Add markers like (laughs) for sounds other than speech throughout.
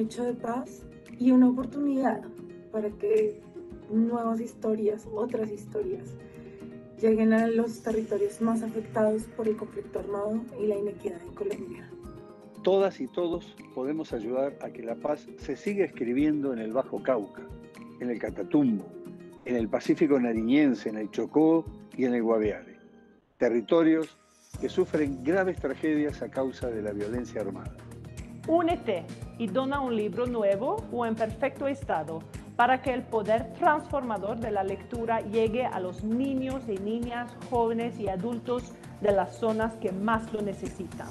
hecho de paz y una oportunidad para que nuevas historias, otras historias, lleguen a los territorios más afectados por el conflicto armado y la inequidad en Colombia. Todas y todos podemos ayudar a que la paz se siga escribiendo en el Bajo Cauca, en el Catatumbo, en el Pacífico Nariñense, en el Chocó y en el Guaviare, territorios que sufren graves tragedias a causa de la violencia armada. Únete y dona un libro nuevo o en perfecto estado para que el poder transformador de la lectura llegue a los niños y niñas, jóvenes y adultos de las zonas que más lo necesitan.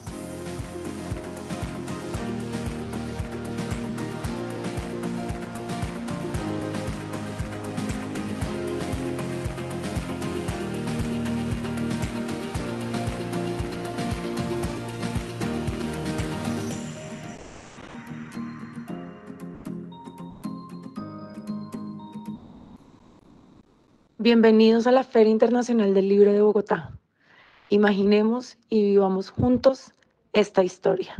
Bienvenidos a la Feria Internacional del Libro de Bogotá. Imaginemos y vivamos juntos esta historia.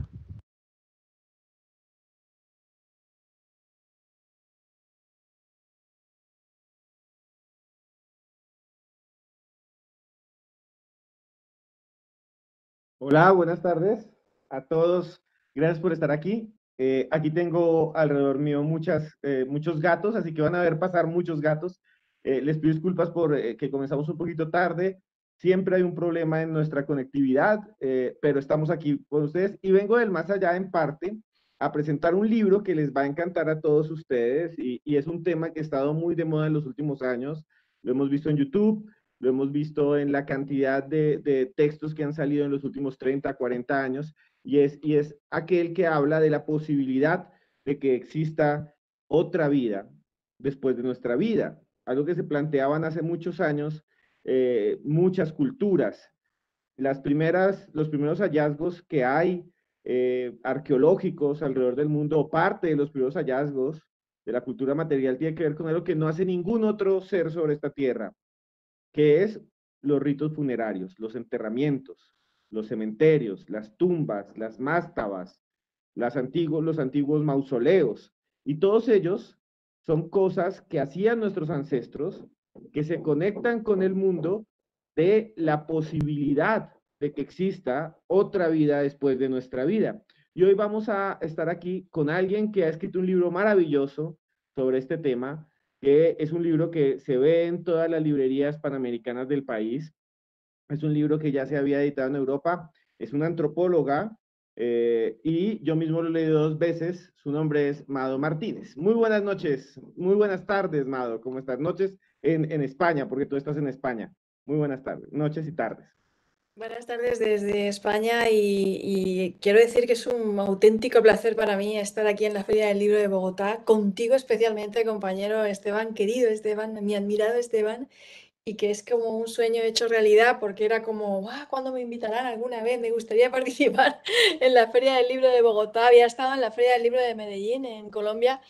Hola, buenas tardes a todos. Gracias por estar aquí. Eh, aquí tengo alrededor mío muchas, eh, muchos gatos, así que van a ver pasar muchos gatos. Eh, les pido disculpas por eh, que comenzamos un poquito tarde. Siempre hay un problema en nuestra conectividad, eh, pero estamos aquí con ustedes y vengo del más allá en parte a presentar un libro que les va a encantar a todos ustedes y, es un tema que ha estado muy de moda en los últimos años. Lo hemos visto en YouTube, lo hemos visto en la cantidad de, textos que han salido en los últimos 30, 40 años, y es, y es aquel que habla de la posibilidad de que exista otra vida después de nuestra vida algo que se planteaban hace muchos años eh, muchas culturas. Las primeras, los primeros hallazgos que hay eh, arqueológicos alrededor del mundo, o parte de los primeros hallazgos de la cultura material, tiene que ver con algo que no hace ningún otro ser sobre esta tierra, que es los ritos funerarios, los enterramientos, los cementerios, las tumbas, las mástabas, las antiguos, los antiguos mausoleos. Y todos ellos son cosas que hacían nuestros ancestros, que se conectan con el mundo de la posibilidad de que exista otra vida después de nuestra vida. Y hoy vamos a estar aquí con alguien que ha escrito un libro maravilloso sobre este tema, que es un libro que se ve en todas las librerías panamericanas del país. Es un libro que ya se había editado en Europa. Es una antropóloga eh, y yo mismo lo he leído dos veces. Su nombre es Mado Martínez. Muy buenas noches, muy buenas tardes, Mado. ¿Cómo estás? Noches en, España, porque tú estás en España. Muy buenas tardes, noches y tardes. Buenas tardes desde España y, quiero decir que es un auténtico placer para mí estar aquí en la Feria del Libro de Bogotá, contigo especialmente, compañero Esteban, querido Esteban, mi admirado Esteban, y que es como un sueño hecho realidad porque era como, wow, ¿cuándo me invitarán alguna vez? Me gustaría (laughs) participar en la Feria del Libro de Bogotá, había estado en la Feria del Libro de Medellín, en Colombia,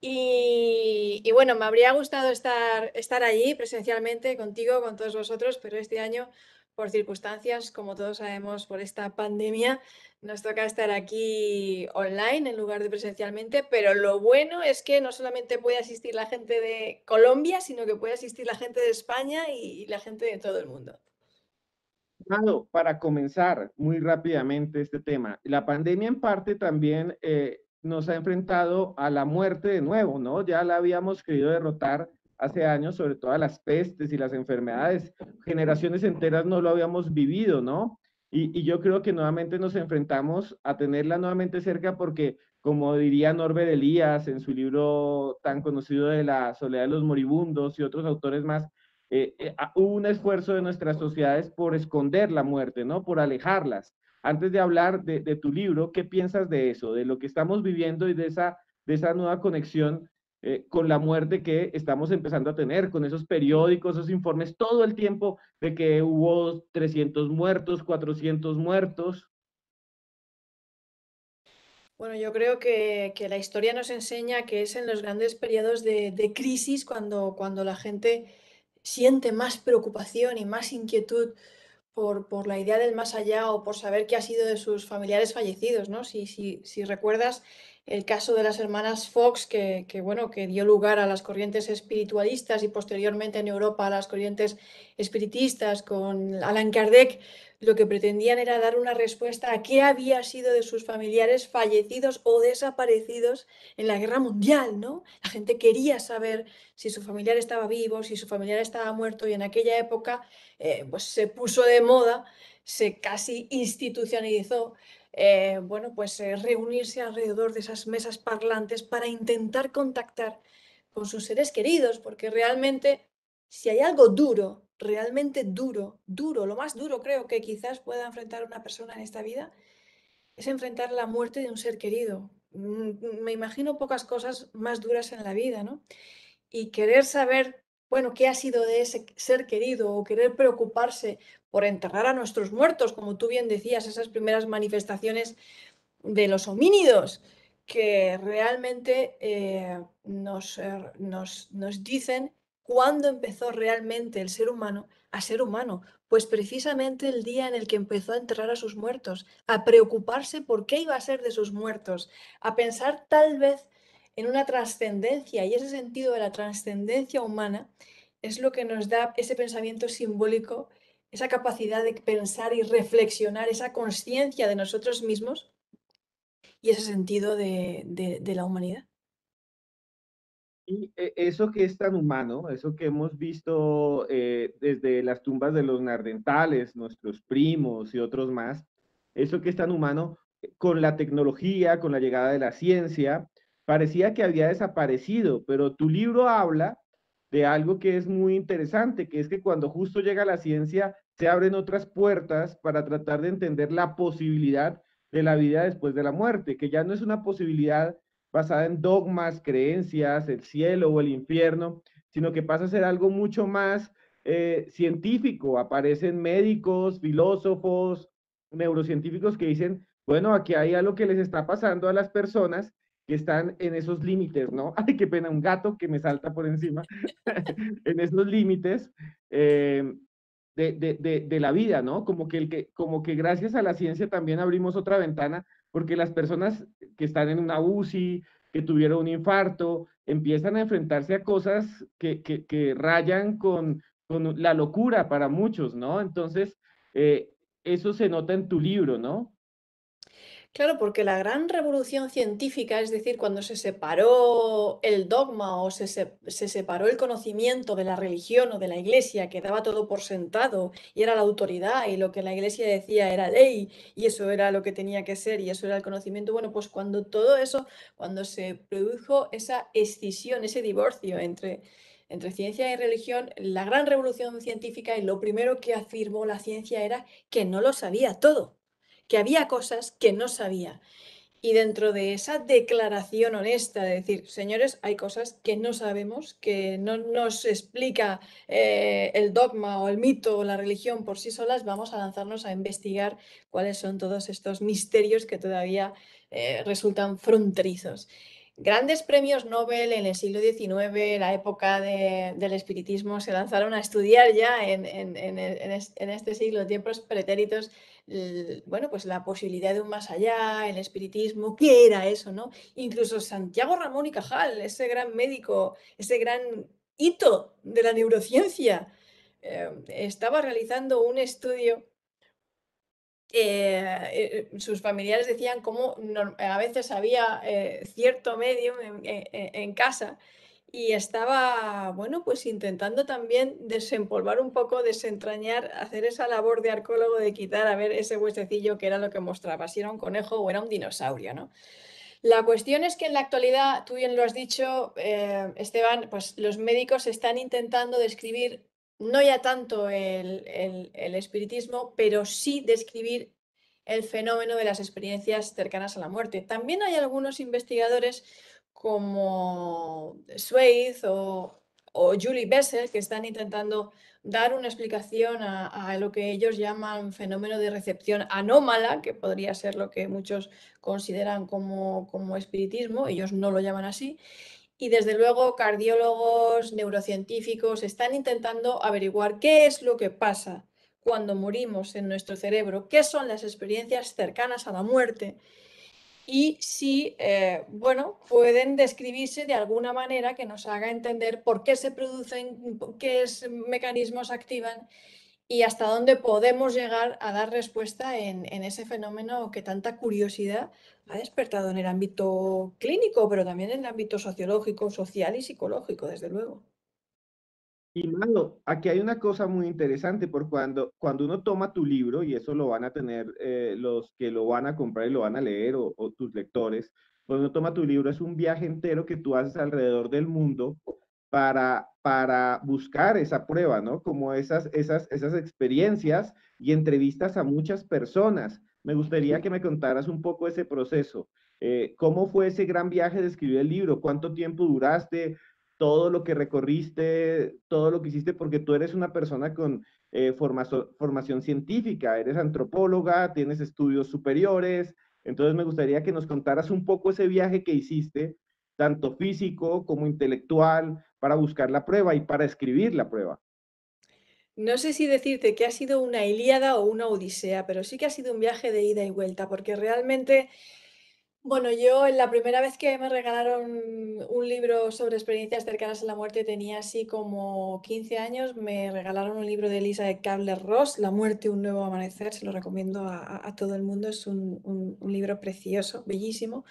y, bueno, me habría gustado estar, estar allí presencialmente contigo, con todos vosotros, pero este año por circunstancias, como todos sabemos, por esta pandemia, nos toca estar aquí online en lugar de presencialmente, pero lo bueno es que no solamente puede asistir la gente de Colombia, sino que puede asistir la gente de España y, la gente de todo el mundo. para comenzar muy rápidamente este tema, la pandemia en parte también eh, nos ha enfrentado a la muerte de nuevo, ¿no? Ya la habíamos querido derrotar hace años, sobre todas las pestes y las enfermedades. Generaciones enteras no lo habíamos vivido, ¿no? Y, yo creo que nuevamente nos enfrentamos a tenerla nuevamente cerca porque, como diría Norbert Elías en su libro tan conocido de la soledad de los moribundos y otros autores más, eh, eh, hubo un esfuerzo de nuestras sociedades por esconder la muerte, ¿no? Por alejarlas. Antes de hablar de, tu libro, ¿qué piensas de eso? De lo que estamos viviendo y de esa, de esa nueva conexión eh, con la muerte que estamos empezando a tener, con esos periódicos, esos informes todo el tiempo de que hubo 300 muertos, 400 muertos. Bueno, yo creo que, la historia nos enseña que es en los grandes periodos de, crisis cuando, cuando la gente siente más preocupación y más inquietud por, por, la idea del más allá o por saber qué ha sido de sus familiares fallecidos, ¿no? Si, si, si recuerdas, el caso de las hermanas Fox, que, bueno, que dio lugar a las corrientes espiritualistas y posteriormente en Europa a las corrientes espiritistas con Alan Kardec, lo que pretendían era dar una respuesta a qué había sido de sus familiares fallecidos o desaparecidos en la guerra mundial, ¿no? La gente quería saber si su familiar estaba vivo, si su familiar estaba muerto y en aquella época eh, pues se puso de moda, se casi institucionalizó eh, bueno, pues eh, reunirse alrededor de esas mesas parlantes para intentar contactar con sus seres queridos, porque realmente si hay algo duro, realmente duro, duro, lo más duro creo que quizás pueda enfrentar una persona en esta vida, es enfrentar la muerte de un ser querido. Mm, mm, me imagino pocas cosas más duras en la vida, ¿no? Y querer saber bueno, ¿qué ha sido de ese ser querido o querer preocuparse por enterrar a nuestros muertos? Como tú bien decías, esas primeras manifestaciones de los homínidos que realmente eh, eh, nos, nos dicen cuándo empezó realmente el ser humano a ser humano, pues precisamente el día en el que empezó a enterrar a sus muertos, a preocuparse por qué iba a ser de sus muertos, a pensar tal vez en una trascendencia y ese sentido de la trascendencia humana es lo que nos da ese pensamiento simbólico, esa capacidad de pensar y reflexionar, esa conciencia de nosotros mismos y ese sentido de, la humanidad. Y e, eso que es tan humano, eso que hemos visto eh, desde las tumbas de los nardentales, nuestros primos y otros más, eso que es tan humano, eh, con la tecnología, con la llegada de la ciencia, parecía que había desaparecido, pero tu libro habla de algo que es muy interesante, que es que cuando justo llega la ciencia, se abren otras puertas para tratar de entender la posibilidad de la vida después de la muerte, que ya no es una posibilidad basada en dogmas, creencias, el cielo o el infierno, sino que pasa a ser algo mucho más eh, científico. Aparecen médicos, filósofos, neurocientíficos que dicen, bueno, aquí hay algo que les está pasando a las personas que están en esos límites, ¿no? (laughs) Ay, qué pena, un gato que me salta por encima, (laughs) en esos límites eh, de, la vida, ¿no? Como que, el como que gracias a la ciencia también abrimos otra ventana, porque las personas que están en una UCI, que tuvieron un infarto, empiezan a enfrentarse a cosas que, rayan con, la locura para muchos, ¿no? Entonces, eh, eso se nota en tu libro, ¿no? Claro, porque la gran revolución científica, es decir, cuando se separó el dogma o se, separó el conocimiento de la religión o de la iglesia, que daba todo por sentado y era la autoridad y lo que la iglesia decía era ley y eso era lo que tenía que ser y eso era el conocimiento, bueno, pues cuando todo eso, cuando se produjo esa escisión, ese divorcio entre, entre ciencia y religión, la gran revolución científica y lo primero que afirmó la ciencia era que no lo sabía todo que había cosas que no sabía. Y dentro de esa declaración honesta de decir, señores, hay cosas que no sabemos, que no nos explica eh, el dogma o el mito o la religión por sí solas, vamos a lanzarnos a investigar cuáles son todos estos misterios que todavía eh, resultan fronterizos. Grandes premios Nobel en el siglo XIX, la época del espiritismo, se lanzaron a estudiar ya en, en, en este siglo tiempos pretéritos bueno, pues la posibilidad de un más allá, el espiritismo, ¿qué era eso, no? Incluso Santiago Ramón y Cajal, ese gran médico, ese gran hito de la neurociencia, eh, estaba realizando un estudio. Eh, eh, sus familiares decían cómo a veces había cierto medium en casa y estaba, bueno, pues intentando también desempolvar un poco, desentrañar, hacer esa labor de arcólogo de quitar a ver ese huesecillo que era lo que mostraba, si era un conejo o era un dinosaurio, ¿no? La cuestión es que en la actualidad, tú bien lo has dicho, eh, Esteban, pues los médicos están intentando describir no ya tanto el espiritismo, pero sí describir el fenómeno de las experiencias cercanas a la muerte. También hay algunos investigadores como Swayze o, o, Julie Bessel, que están intentando dar una explicación a, lo que ellos llaman fenómeno de recepción anómala, que podría ser lo que muchos consideran como, como espiritismo, ellos no lo llaman así. Y desde luego cardiólogos, neurocientíficos están intentando averiguar qué es lo que pasa cuando morimos en nuestro cerebro, qué son las experiencias cercanas a la muerte y si, eh, bueno, pueden describirse de alguna manera que nos haga entender por qué se producen, qué mecanismos activan y hasta dónde podemos llegar a dar respuesta en, ese fenómeno que tanta curiosidad ha despertado en el ámbito clínico, pero también en el ámbito sociológico, social y psicológico, desde luego. Y Malo, aquí hay una cosa muy interesante, por cuando, cuando uno toma tu libro, y eso lo van a tener eh, los que lo van a comprar y lo van a leer, o, tus lectores, cuando uno toma tu libro es un viaje entero que tú haces alrededor del mundo para, para buscar esa prueba, ¿no? Como esas, esas, esas experiencias y entrevistas a muchas personas. Me gustaría que me contaras un poco ese proceso. Eh, ¿Cómo fue ese gran viaje de escribir el libro? ¿Cuánto tiempo duraste? todo lo que recorriste, todo lo que hiciste, porque tú eres una persona con eh, formación científica, eres antropóloga, tienes estudios superiores, entonces me gustaría que nos contaras un poco ese viaje que hiciste, tanto físico como intelectual, para buscar la prueba y para escribir la prueba. No sé si decirte que ha sido una Ilíada o una Odisea, pero sí que ha sido un viaje de ida y vuelta, porque realmente bueno, yo la primera vez que me regalaron un libro sobre experiencias cercanas a la muerte tenía así como 15 años. Me regalaron un libro de Elisa de Kabler Ross, La muerte, un nuevo amanecer. Se lo recomiendo a, todo el mundo. Es un, un libro precioso, bellísimo.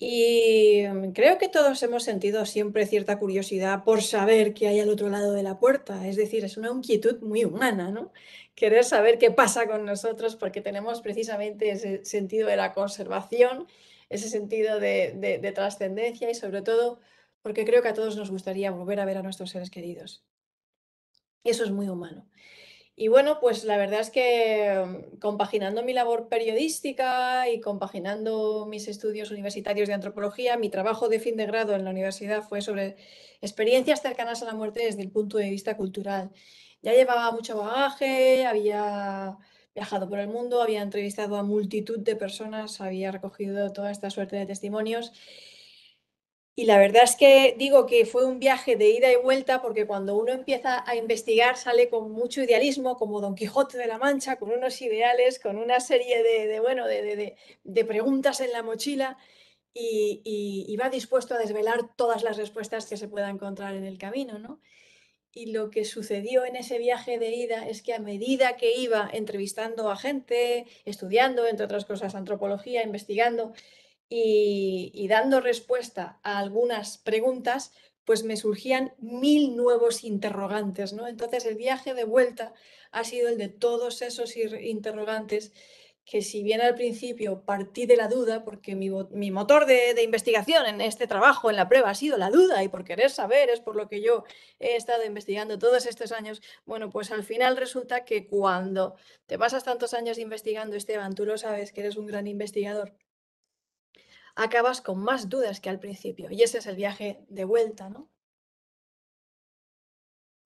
Y mm, creo que todos hemos sentido siempre cierta curiosidad por saber qué hay al otro lado de la puerta, es decir, es una inquietud muy humana, ¿no? querer saber qué pasa con nosotros porque tenemos precisamente ese sentido de la conservación, ese sentido de, trascendencia y sobre todo porque creo que a todos nos gustaría volver a ver a nuestros seres queridos. Eso es muy humano. Y bueno, pues la verdad es que mm, compaginando mi labor periodística y compaginando mis estudios universitarios de antropología, mi trabajo de fin de grado en la universidad fue sobre experiencias cercanas a la muerte desde el punto de vista cultural ya llevaba mucho bagaje, había viajado por el mundo, había entrevistado a multitud de personas, había recogido toda esta suerte de testimonios. Y la verdad es que digo que fue un viaje de ida y vuelta porque cuando uno empieza a investigar sale con mucho idealismo, como Don Quijote de la Mancha, con unos ideales, con una serie de, bueno, de, preguntas en la mochila y, y, y, va dispuesto a desvelar todas las respuestas que se pueda encontrar en el camino. ¿no? Y lo que sucedió en ese viaje de ida es que a medida que iba entrevistando a gente, estudiando, entre otras cosas, antropología, investigando y, dando respuesta a algunas preguntas, pues me surgían mil nuevos interrogantes, ¿no? Entonces el viaje de vuelta ha sido el de todos esos interrogantes que si bien al principio partí de la duda, porque mi, motor de, investigación en este trabajo, en la prueba, ha sido la duda y por querer saber es por lo que yo he estado investigando todos estos años, bueno, pues al final resulta que cuando te pasas tantos años investigando, Esteban, tú lo sabes que eres un gran investigador, acabas con más dudas que al principio y ese es el viaje de vuelta, ¿no?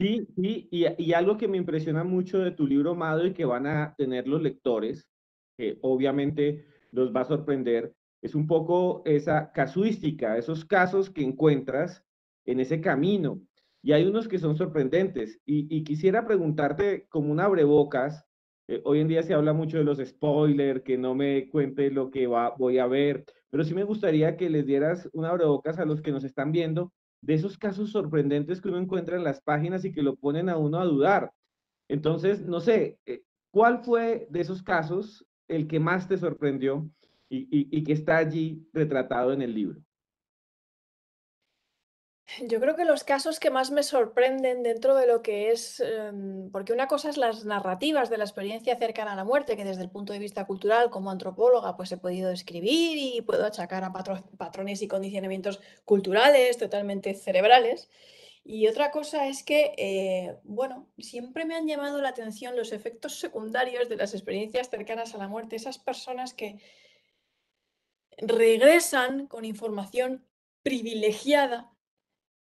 Sí, sí y, algo que me impresiona mucho de tu libro, Mado, y que van a tener los lectores, obviamente nos va a sorprender, es un poco esa casuística, esos casos que encuentras en ese camino. Y hay unos que son sorprendentes. Y, quisiera preguntarte como un abrebocas, eh, hoy en día se habla mucho de los spoilers, que no me cuente lo que va, voy a ver, pero sí me gustaría que les dieras un abrebocas a los que nos están viendo de esos casos sorprendentes que uno encuentra en las páginas y que lo ponen a uno a dudar. Entonces, no sé, eh, ¿cuál fue de esos casos el que más te sorprendió y, que está allí retratado en el libro? Yo creo que los casos que más me sorprenden dentro de lo que es, em, porque una cosa es las narrativas de la experiencia cercana a la muerte, que desde el punto de vista cultural como antropóloga pues he podido escribir y puedo achacar a patrones y condicionamientos culturales totalmente cerebrales. Y otra cosa es que, eh, bueno, siempre me han llamado la atención los efectos secundarios de las experiencias cercanas a la muerte, esas personas que regresan con información privilegiada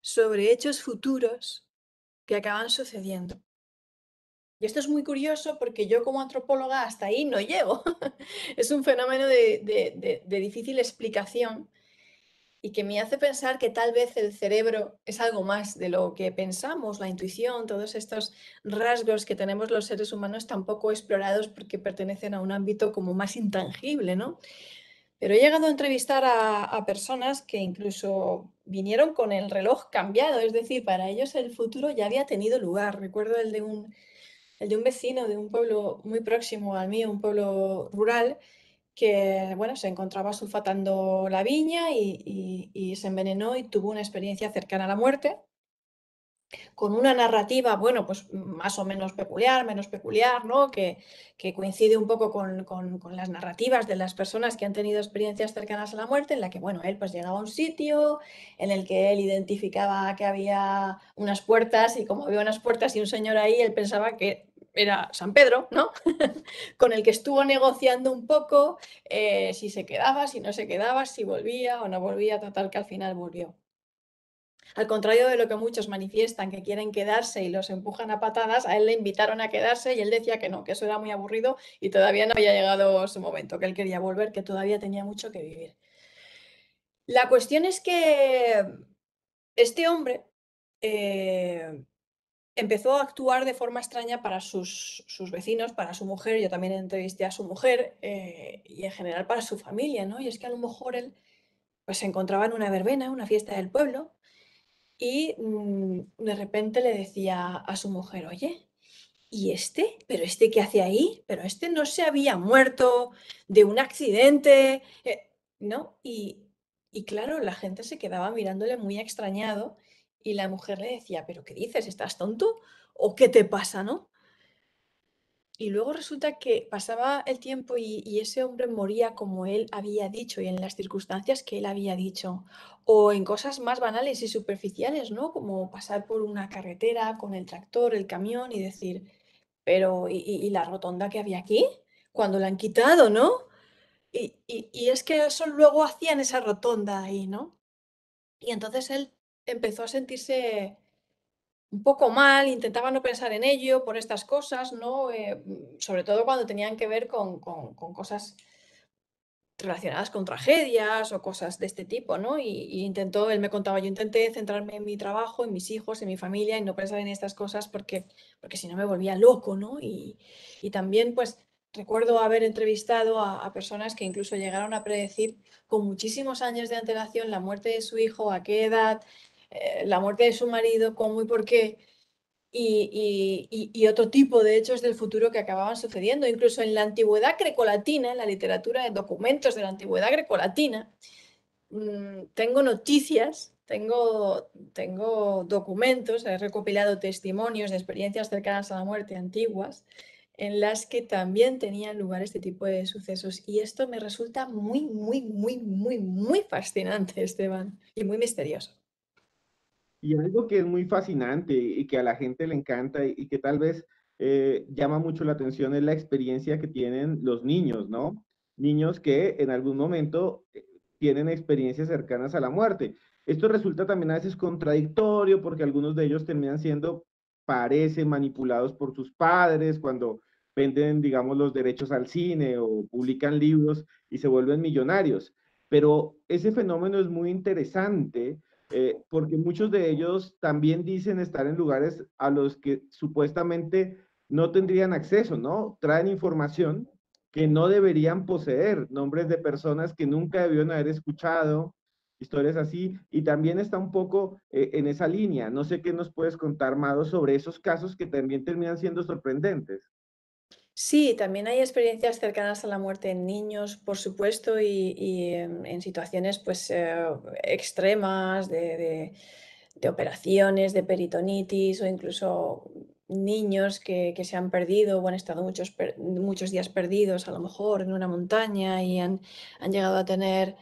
sobre hechos futuros que acaban sucediendo. Y esto es muy curioso porque yo como antropóloga hasta ahí no llego. (laughs) es un fenómeno de difícil explicación y que me hace pensar que tal vez el cerebro es algo más de lo que pensamos, la intuición, todos estos rasgos que tenemos los seres humanos tampoco explorados porque pertenecen a un ámbito como más intangible, ¿no? Pero he llegado a entrevistar a, personas que incluso vinieron con el reloj cambiado, es decir, para ellos el futuro ya había tenido lugar. Recuerdo el de un, el de un vecino de un pueblo muy próximo al mío, un pueblo rural, que bueno, se encontraba sulfatando la viña y, se envenenó y tuvo una experiencia cercana a la muerte, con una narrativa, bueno, pues más o menos peculiar, menos peculiar, ¿no? Que, que coincide un poco con, con, las narrativas de las personas que han tenido experiencias cercanas a la muerte, en la que, bueno, él pues llegaba a un sitio en el que él identificaba que había unas puertas y como había unas puertas y un señor ahí, él pensaba que era San Pedro, ¿no? (laughs) con el que estuvo negociando un poco eh, si se quedaba, si no se quedaba, si volvía o no volvía, total que al final volvió. Al contrario de lo que muchos manifiestan, que quieren quedarse y los empujan a patadas, a él le invitaron a quedarse y él decía que no, que eso era muy aburrido y todavía no había llegado su momento, que él quería volver, que todavía tenía mucho que vivir. La cuestión es que este hombre eh, empezó a actuar de forma extraña para sus, vecinos, para su mujer, yo también entrevisté a su mujer eh, y en general para su familia, ¿no? Y es que a lo mejor él pues, se encontraba en una verbena, una fiesta del pueblo, y mm, de repente le decía a su mujer, oye, ¿y este? ¿Pero este qué hace ahí? ¿Pero este no se había muerto de un accidente? Eh, ¿No? Y, y claro, la gente se quedaba mirándole muy extrañado y la mujer le decía, pero ¿qué dices? ¿Estás tonto? ¿O qué te pasa, no? Y luego resulta que pasaba el tiempo y, ese hombre moría como él había dicho y en las circunstancias que él había dicho, o en cosas más banales y superficiales, ¿no? Como pasar por una carretera con el tractor, el camión y decir, pero y la rotonda que había aquí? Cuando la han quitado, ¿no? Y, es que eso luego hacían esa rotonda ahí, ¿no? Y entonces él empezó a sentirse un poco mal, intentaba no pensar en ello por estas cosas, ¿no? Eh, mm, sobre todo cuando tenían que ver con, cosas relacionadas con tragedias o cosas de este tipo, ¿no? Y, intentó, él me contaba, yo intenté centrarme en mi trabajo, en mis hijos, en mi familia y no pensar en estas cosas porque, porque si no me volvía loco, ¿no? Y, también, pues, recuerdo haber entrevistado a, personas que incluso llegaron a predecir con muchísimos años de antelación la muerte de su hijo, a qué edad, eh, la muerte de su marido, cómo y por qué, y, otro tipo de hechos del futuro que acababan sucediendo. Incluso en la antigüedad grecolatina, en la literatura de documentos de la antigüedad grecolatina, mm, tengo noticias, tengo, tengo documentos, he recopilado testimonios de experiencias cercanas a la muerte antiguas en las que también tenían lugar este tipo de sucesos. Y esto me resulta muy, muy, muy, muy, muy fascinante, Esteban, y muy misterioso. Y algo que es muy fascinante y que a la gente le encanta y que tal vez eh, llama mucho la atención es la experiencia que tienen los niños, ¿no? Niños que en algún momento eh, tienen experiencias cercanas a la muerte. Esto resulta también a veces contradictorio porque algunos de ellos terminan siendo, parece, manipulados por sus padres cuando venden, digamos, los derechos al cine o publican libros y se vuelven millonarios. Pero ese fenómeno es muy interesante eh, porque muchos de ellos también dicen estar en lugares a los que supuestamente no tendrían acceso, ¿no? Traen información que no deberían poseer, nombres de personas que nunca debieron haber escuchado, historias así, y también está un poco eh, en esa línea. No sé qué nos puedes contar, Mado, sobre esos casos que también terminan siendo sorprendentes. Sí, también hay experiencias cercanas a la muerte en niños, por supuesto, y, en, situaciones pues eh, extremas de, operaciones, de peritonitis o incluso niños que, se han perdido o han estado muchos, muchos días perdidos a lo mejor en una montaña y han llegado a tener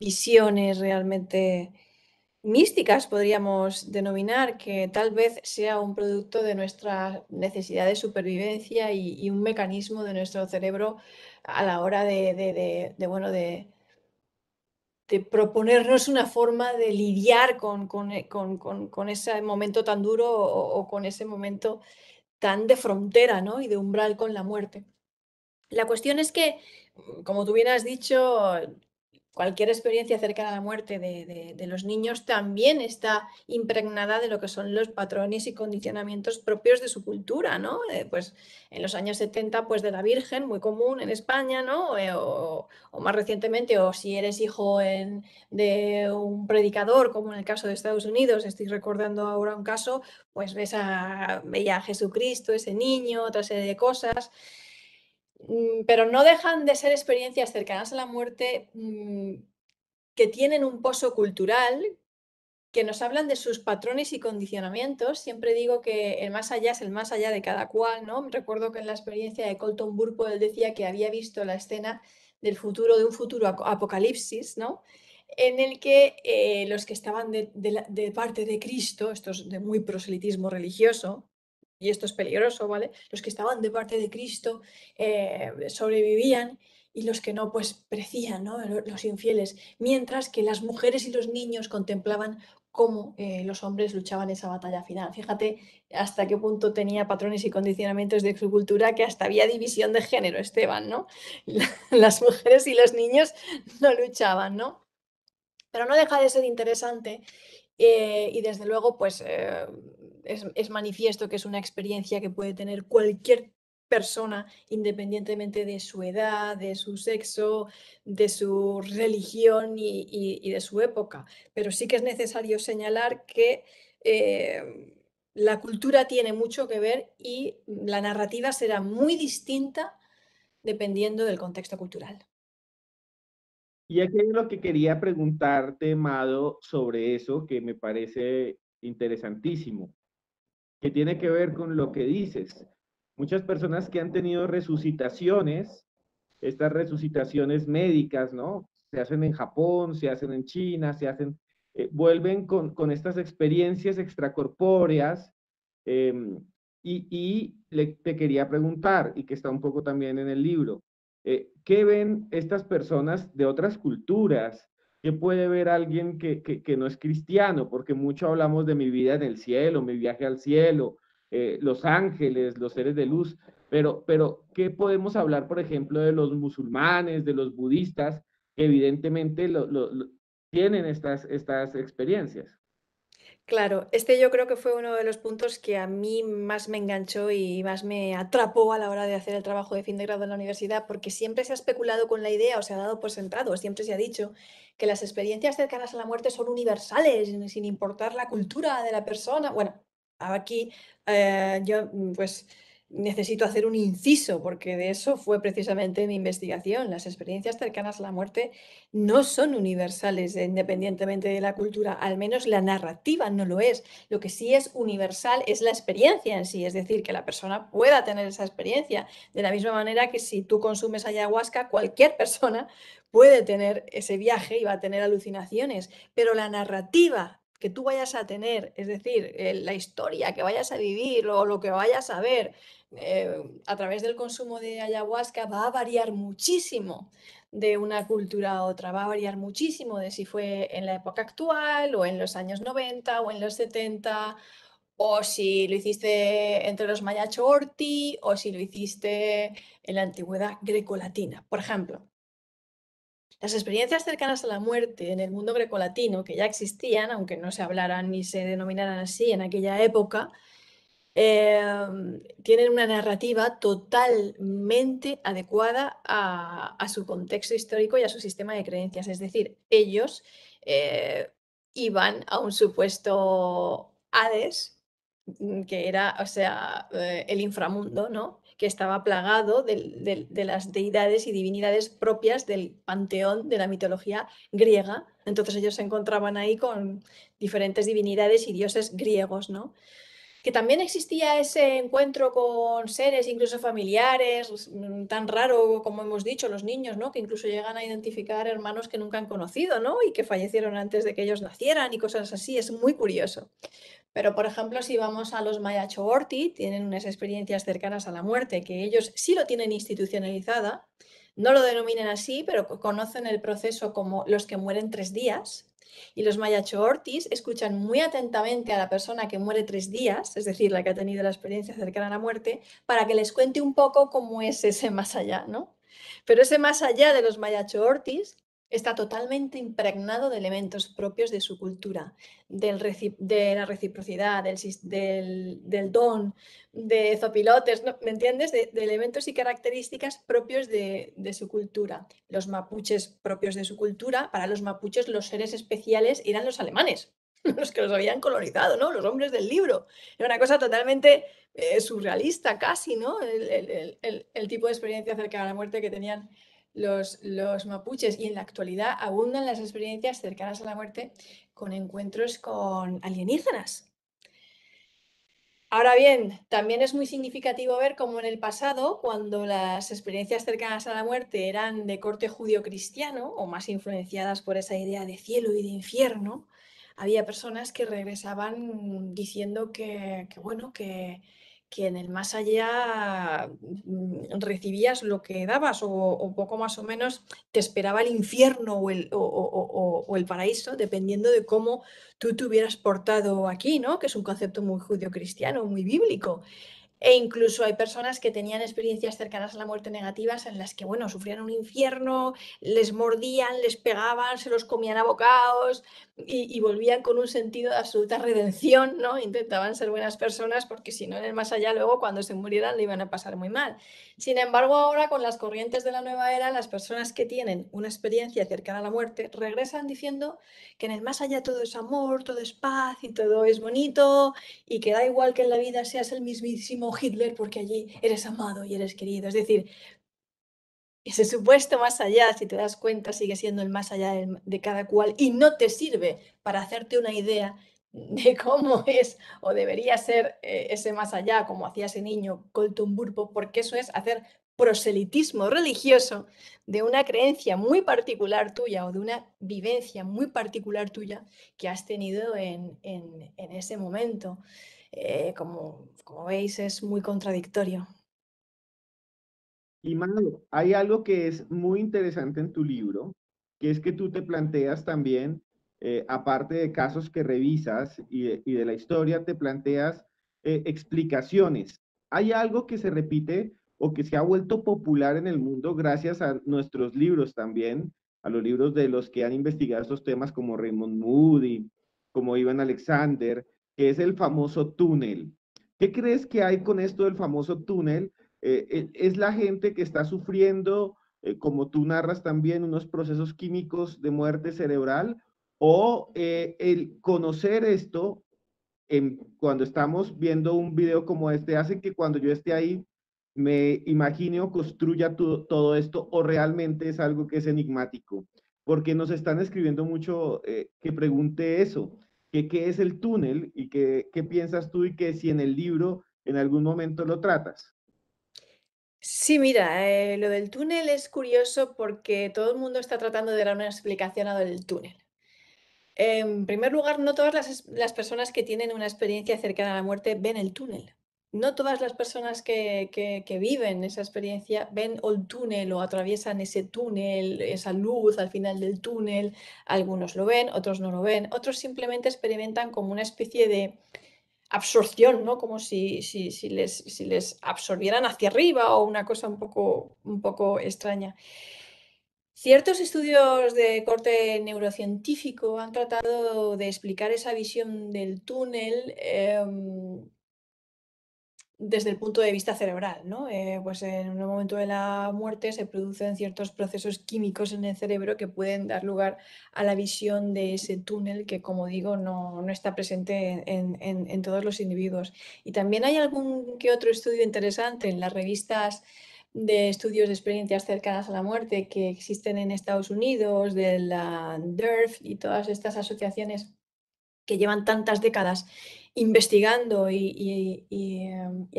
visiones realmente místicas, podríamos denominar, que tal vez sea un producto de nuestra necesidad de supervivencia y, un mecanismo de nuestro cerebro a la hora de, de, de proponernos una forma de lidiar con, con, eh, ese momento tan duro o, con ese momento tan de frontera ¿no? y de umbral con la muerte. La cuestión es que, como tú bien has dicho, cualquier experiencia cercana a la muerte de, los niños también está impregnada de lo que son los patrones y condicionamientos propios de su cultura, ¿no? Eh, pues en los años 70, pues de la Virgen, muy común en España, ¿no? Eh, o, más recientemente, o si eres hijo de un predicador, como en el caso de Estados Unidos, estoy recordando ahora un caso, pues ves a, veía a Jesucristo, ese niño, otra serie de cosas. Mm, pero no dejan de ser experiencias cercanas a la muerte mm, que tienen un pozo cultural, que nos hablan de sus patrones y condicionamientos. Siempre digo que el más allá es el más allá de cada cual, ¿no? Recuerdo que en la experiencia de Colton Burpo él decía que había visto la escena del futuro, de un futuro apocalipsis, ¿no? En el que eh, los que estaban de, parte de Cristo, esto de muy proselitismo religioso, y esto es peligroso, ¿vale? Los que estaban de parte de Cristo eh, sobrevivían y los que no, pues precían, ¿no? Los infieles, mientras que las mujeres y los niños contemplaban cómo eh, los hombres luchaban esa batalla final. Fíjate hasta qué punto tenía patrones y condicionamientos de su cultura que hasta había división de género, Esteban, ¿no? (laughs) Las mujeres y los niños no luchaban, ¿no? Pero no deja de ser interesante eh, y desde luego, pues es, manifiesto que es una experiencia que puede tener cualquier persona, independientemente de su edad, de su sexo, de su religión y, de su época. Pero sí que es necesario señalar que em, la cultura tiene mucho que ver y la narrativa será muy distinta dependiendo del contexto cultural. Y aquí es lo que quería preguntarte, Mado, sobre eso, que me parece interesantísimo tiene que ver con lo que dices. Muchas personas que han tenido resucitaciones, estas resucitaciones médicas, ¿no? Se hacen en Japón, se hacen en China, se hacen, eh, vuelven con, estas experiencias extracorpóreas. Em, y, y le, te quería preguntar, y que está un poco también en el libro, eh, ¿qué ven estas personas de otras culturas ¿Qué puede ver alguien que, no es cristiano, porque mucho hablamos de mi vida en el cielo, mi viaje al cielo, eh, los ángeles, los seres de luz, pero, pero ¿qué podemos hablar, por ejemplo, de los musulmanes, de los budistas, que evidentemente tienen estas, estas experiencias? Claro, este yo creo que fue uno de los puntos que a mí más me enganchó y más me atrapó a la hora de hacer el trabajo de fin de grado en la universidad, porque siempre se ha especulado con la idea o se ha dado por sentado, siempre se ha dicho que las experiencias cercanas a la muerte son universales, sin importar la cultura de la persona. Bueno, aquí eh, yo mm, pues necesito hacer un inciso, porque de eso fue precisamente mi investigación. Las experiencias cercanas a la muerte no son universales, independientemente de la cultura, al menos la narrativa no lo es. Lo que sí es universal es la experiencia en sí, es decir, que la persona pueda tener esa experiencia. De la misma manera que si tú consumes ayahuasca, cualquier persona puede tener ese viaje y va a tener alucinaciones, pero la narrativa que tú vayas a tener, es decir, eh, la historia que vayas a vivir o lo que vayas a ver eh, a través del consumo de ayahuasca va a variar muchísimo de una cultura a otra, va a variar muchísimo de si fue en la época actual o en los años 90 o en los 70 o si lo hiciste entre los mayacho orti o si lo hiciste en la antigüedad grecolatina, por ejemplo. Las experiencias cercanas a la muerte en el mundo grecolatino, que ya existían, aunque no se hablaran ni se denominaran así en aquella época, em, tienen una narrativa totalmente adecuada a, su contexto histórico y a su sistema de creencias. Es decir, ellos eh, iban a un supuesto Hades, mm, que era, o sea, eh, el inframundo, ¿no? que estaba plagado de, las deidades y divinidades propias del panteón de la mitología griega. Entonces ellos se encontraban ahí con diferentes divinidades y dioses griegos, ¿no? Que también existía ese encuentro con seres, incluso familiares, tan raro como hemos dicho, los niños, ¿no? Que incluso llegan a identificar hermanos que nunca han conocido, ¿no? Y que fallecieron antes de que ellos nacieran y cosas así. Es muy curioso. Pero, por ejemplo, si vamos a los maya chorti, tienen unas experiencias cercanas a la muerte, que ellos sí lo tienen institucionalizada, no lo denominan así, pero conocen el proceso como los que mueren tres días. Y los maya Ortis escuchan muy atentamente a la persona que muere tres días, es decir, la que ha tenido la experiencia cercana a la muerte, para que les cuente un poco cómo es ese más allá, ¿no? Pero ese más allá de los Mayacho Ortis Está totalmente impregnado de elementos propios de su cultura, de la reciprocidad, del, don, de zopilotes, ¿me entiendes? De, elementos y características propios de, su cultura. Los mapuches propios de su cultura, para los mapuches los seres especiales eran los alemanes, (laughs) los que los habían colonizado, ¿no? Los hombres del libro. Era una cosa totalmente eh, surrealista casi, ¿no? El, el tipo de experiencia acerca de la muerte que tenían los, mapuches y en la actualidad abundan las experiencias cercanas a la muerte con encuentros con alienígenas. Ahora bien, también es muy significativo ver cómo en el pasado, cuando las experiencias cercanas a la muerte eran de corte judío-cristiano o más influenciadas por esa idea de cielo y de infierno, había personas que regresaban diciendo que bueno, que, que en el más allá mm, mm, recibías lo que dabas o, poco más o menos te esperaba el infierno o el, paraíso, dependiendo de cómo tú te hubieras portado aquí, ¿no? Que es un concepto muy judío cristiano muy bíblico. E incluso hay personas que tenían experiencias cercanas a la muerte negativas en las que, bueno, sufrían un infierno, les mordían, les pegaban, se los comían a bocados y, volvían con un sentido de absoluta redención, ¿no? Intentaban ser buenas personas porque si no, en el más allá luego cuando se murieran le iban a pasar muy mal. Sin embargo, ahora con las corrientes de la nueva era, las personas que tienen una experiencia cercana a la muerte regresan diciendo que en el más allá todo es amor, todo es paz y todo es bonito y que da igual que en la vida seas el mismísimo Hitler porque allí eres amado y eres querido. Es decir, ese supuesto más allá, si te das cuenta, sigue siendo el más allá de, cada cual y no te sirve para hacerte una idea de (laughs) cómo es o debería ser eh, ese más allá, como hacía ese niño Colton Burpo, porque eso es hacer proselitismo religioso de una creencia muy particular tuya o de una vivencia muy particular tuya que has tenido en ese momento. Eh, como, como veis, es muy contradictorio. Y Manu, hay algo que es muy interesante en tu libro, que es que tú te planteas también, eh, aparte de casos que revisas y de, la historia, te planteas eh, explicaciones. Hay algo que se repite o que se ha vuelto popular en el mundo gracias a nuestros libros también, a los libros de los que han investigado estos temas como Raymond Moody, como Ivan Alexander, que es el famoso túnel. ¿Qué crees que hay con esto del famoso túnel? Eh, eh, es la gente que está sufriendo, eh, como tú narras también, unos procesos químicos de muerte cerebral o el conocer esto cuando estamos viendo un video como este hace que cuando yo esté ahí me imagine o construya todo esto o realmente es algo que es enigmático, porque nos están escribiendo mucho que pregunte eso qué es el túnel y qué, piensas tú y qué si en el libro en algún momento lo tratas. Sí, mira, eh, lo del túnel es curioso porque todo el mundo está tratando de dar una explicación a lo del túnel. En primer lugar, no todas las personas que tienen una experiencia cercana a la muerte ven el túnel no todas las personas que, viven esa experiencia ven el túnel o atraviesan ese túnel, esa luz al final del túnel. Algunos lo ven, otros no lo ven, otros simplemente experimentan como una especie de absorción, ¿no? Como si, si, les, absorbieran hacia arriba o una cosa un poco, un poco extraña. Ciertos estudios de corte neurocientífico han tratado de explicar esa visión del túnel em, desde el punto de vista cerebral, ¿no? Eh, pues en un momento de la muerte se producen ciertos procesos químicos en el cerebro que pueden dar lugar a la visión de ese túnel que, como digo, no, está presente en, en, todos los individuos. Y también hay algún que otro estudio interesante en las revistas de estudios de experiencias cercanas a la muerte que existen en Estados Unidos, de la DERF y todas estas asociaciones que llevan tantas décadas investigando em, y,